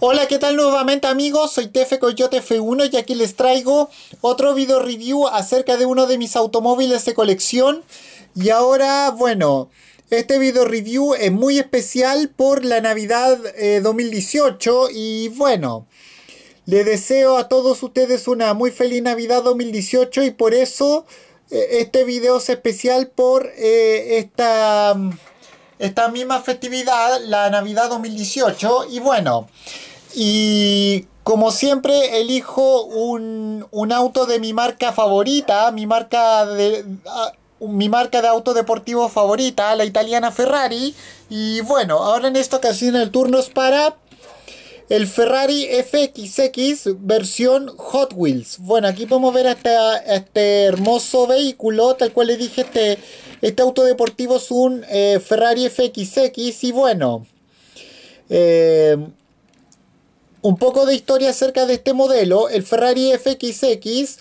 Hola, ¿qué tal nuevamente amigos? Soy Tefe Coyote F1 y aquí les traigo otro video review acerca de uno de mis automóviles de colección. Y ahora, bueno, este video review es muy especial por la Navidad 2018 eh, y bueno... Le deseo a todos ustedes una muy feliz Navidad 2018 y por eso eh, este video es especial por eh, esta esta misma festividad, la Navidad 2018. Y bueno, y como siempre elijo un, auto de mi marca favorita, mi marca de... mi marca de auto deportivo favorita, la italiana Ferrari. Y bueno, ahora en esta ocasión el turno es para el Ferrari FXX versión Hot Wheels. Bueno, aquí podemos ver este, hermoso vehículo, tal cual le dije, este, este auto deportivo es un eh, Ferrari FXX y bueno, eh, un poco de historia acerca de este modelo. El Ferrari FXX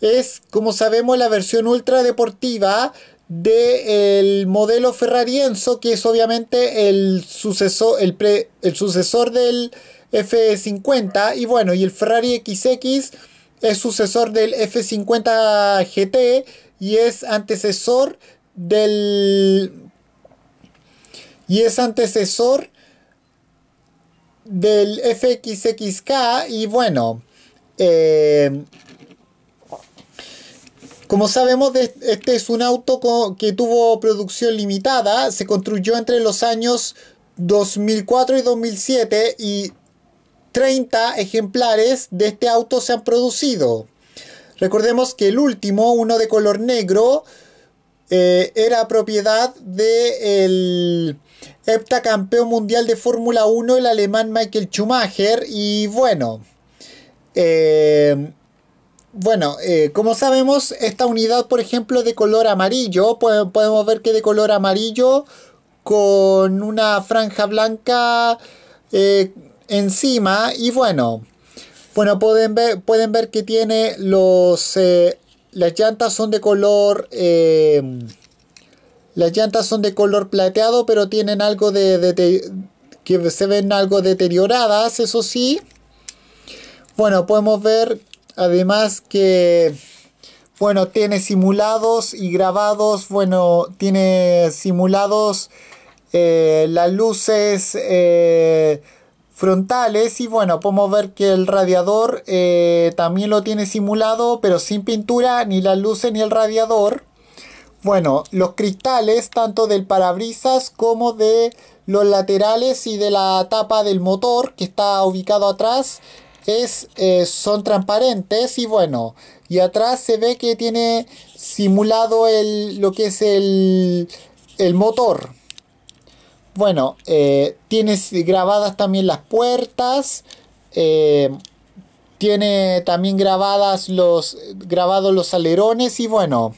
es, como sabemos, la versión ultra deportiva del modelo Ferrari Enzo, que es obviamente el sucesor, el, el sucesor del F50 y bueno, y el Ferrari XX es sucesor del F50 GT y es antecesor del y es antecesor del FXXK y bueno eh, como sabemos, este es un auto que tuvo producción limitada, se construyó entre los años 2004 y 2007 y 30 ejemplares de este auto se han producido. Recordemos que el último, uno de color negro, eh, era propiedad del heptacampeón mundial de Fórmula 1, el alemán Michael Schumacher. Y bueno, eh, bueno, eh, como sabemos, esta unidad, por ejemplo, de color amarillo, podemos ver que de color amarillo con una franja blanca encima y bueno, bueno pueden ver, pueden ver que tiene los, eh, las llantas son de color, eh, las llantas son de color plateado pero tienen algo de, que se ven algo deterioradas, eso sí. Bueno, podemos ver además que bueno, tiene simulados y grabados, bueno, tiene simulados eh, las luces, frontales y bueno, podemos ver que el radiador eh, también lo tiene simulado pero sin pintura, ni las luces ni el radiador. Bueno, los cristales tanto del parabrisas como de los laterales y de la tapa del motor que está ubicado atrás es, eh, son transparentes y bueno, y atrás se ve que tiene simulado lo que es el, el motor. Bueno, eh, tiene grabadas también las puertas. Eh, tiene también grabadas los, grabados los alerones y bueno,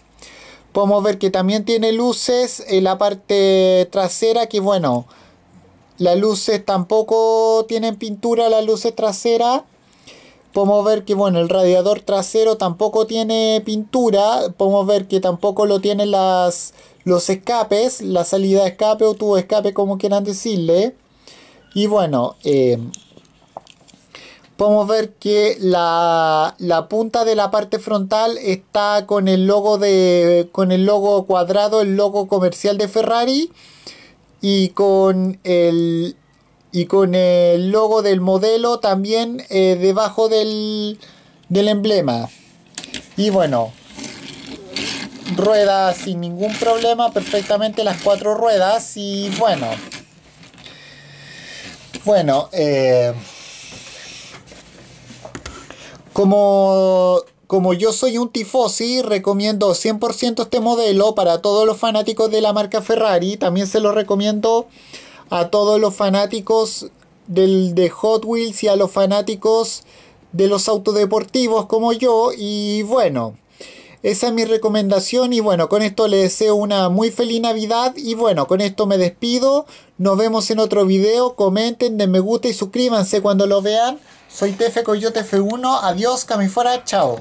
podemos ver que también tiene luces en la parte trasera que bueno, las luces tampoco tienen pintura, las luces traseras. Podemos ver que bueno, el radiador trasero tampoco tiene pintura. Podemos ver que tampoco lo tienen las, los escapes, la salida de escape o tubo escape, como quieran decirle. Y bueno, eh, podemos ver que la, la, punta de la parte frontal está con el logo de con el logo cuadrado el logo comercial de Ferrari y con el, y con el logo del modelo también eh, debajo del, del emblema. Y bueno, ruedas sin ningún problema, perfectamente las cuatro ruedas y bueno. Bueno, eh, como, como yo soy un tifosi, recomiendo 100% este modelo para todos los fanáticos de la marca Ferrari. También se lo recomiendo a todos los fanáticos del, de Hot Wheels y a los fanáticos de los autodeportivos como yo. Y bueno, esa es mi recomendación y bueno, con esto les deseo una muy feliz Navidad y bueno, con esto me despido. Nos vemos en otro video. Comenten, den me gusta y suscríbanse cuando lo vean. Soy Tefe Coyote F1. Adiós, camifora, Chao.